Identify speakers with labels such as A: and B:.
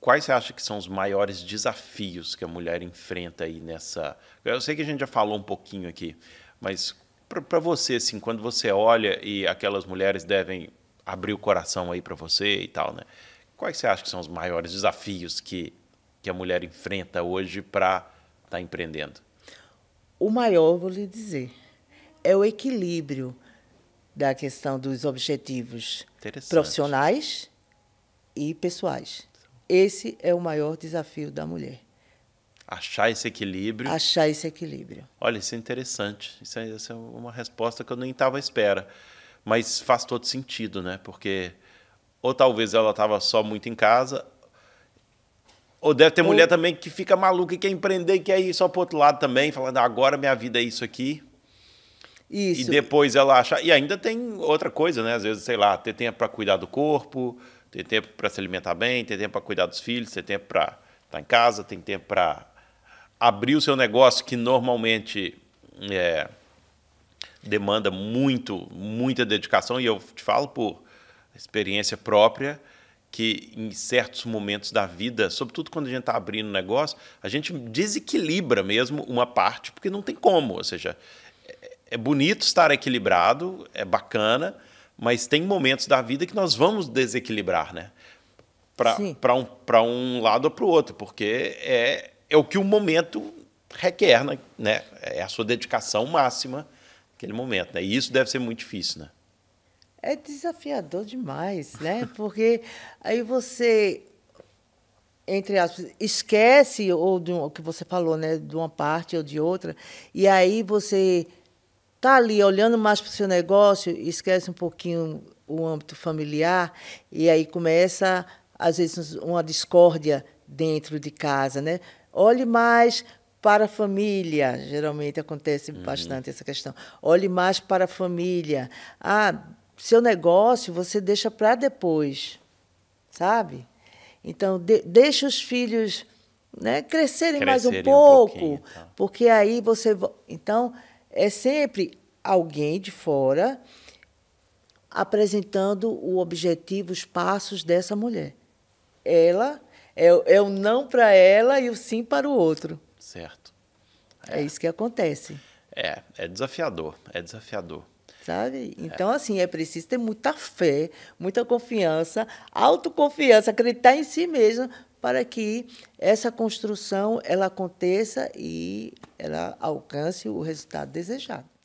A: Quais você acha que são os maiores desafios que a mulher enfrenta aí nessa. Eu sei que a gente já falou um pouquinho aqui, mas para você, assim, quando você olha e aquelas mulheres devem abrir o coração aí para você e tal, né? Quais você acha que são os maiores desafios que, que a mulher enfrenta hoje para estar tá empreendendo?
B: O maior, vou lhe dizer, é o equilíbrio da questão dos objetivos profissionais e pessoais. Esse é o maior desafio da mulher.
A: Achar esse equilíbrio.
B: Achar esse equilíbrio.
A: Olha, isso é interessante. Isso é, isso é uma resposta que eu nem estava à espera. Mas faz todo sentido, né? Porque ou talvez ela estava só muito em casa, ou deve ter ou... mulher também que fica maluca e quer empreender e quer ir só para outro lado também, falando ah, agora minha vida é isso aqui. Isso. E depois ela acha. E ainda tem outra coisa, né? Às vezes, sei lá, ter tempo para cuidar do corpo, tem tempo para se alimentar bem, tem tempo para cuidar dos filhos, tem tempo para estar tá em casa, tem tempo para abrir o seu negócio que normalmente é, demanda muito, muita dedicação. E eu te falo por experiência própria que em certos momentos da vida, sobretudo quando a gente está abrindo negócio, a gente desequilibra mesmo uma parte, porque não tem como. Ou seja, é, é bonito estar equilibrado, é bacana, mas tem momentos da vida que nós vamos desequilibrar, né? Para um, um lado ou para o outro, porque é, é o que o momento requer, né? né? É a sua dedicação máxima naquele momento, né? E isso deve ser muito difícil, né?
B: É desafiador demais, né? Porque aí você, entre aspas, esquece ou de um, o que você falou, né? De uma parte ou de outra, e aí você está ali olhando mais para o seu negócio, esquece um pouquinho o âmbito familiar e aí começa às vezes uma discórdia dentro de casa, né? Olhe mais para a família, geralmente acontece uhum. bastante essa questão. Olhe mais para a família. Ah, seu negócio você deixa para depois, sabe? Então, de, deixa os filhos né, crescerem, crescerem mais um pouco, um tá. porque aí você. Então, é sempre alguém de fora apresentando o objetivo, os passos dessa mulher. Ela é, é o não para ela e o sim para o outro. Certo. É, é isso que acontece.
A: É, é desafiador, é desafiador.
B: Sabe? Então, é. assim, é preciso ter muita fé, muita confiança, autoconfiança, acreditar em si mesmo para que essa construção ela aconteça e ela alcance o resultado desejado.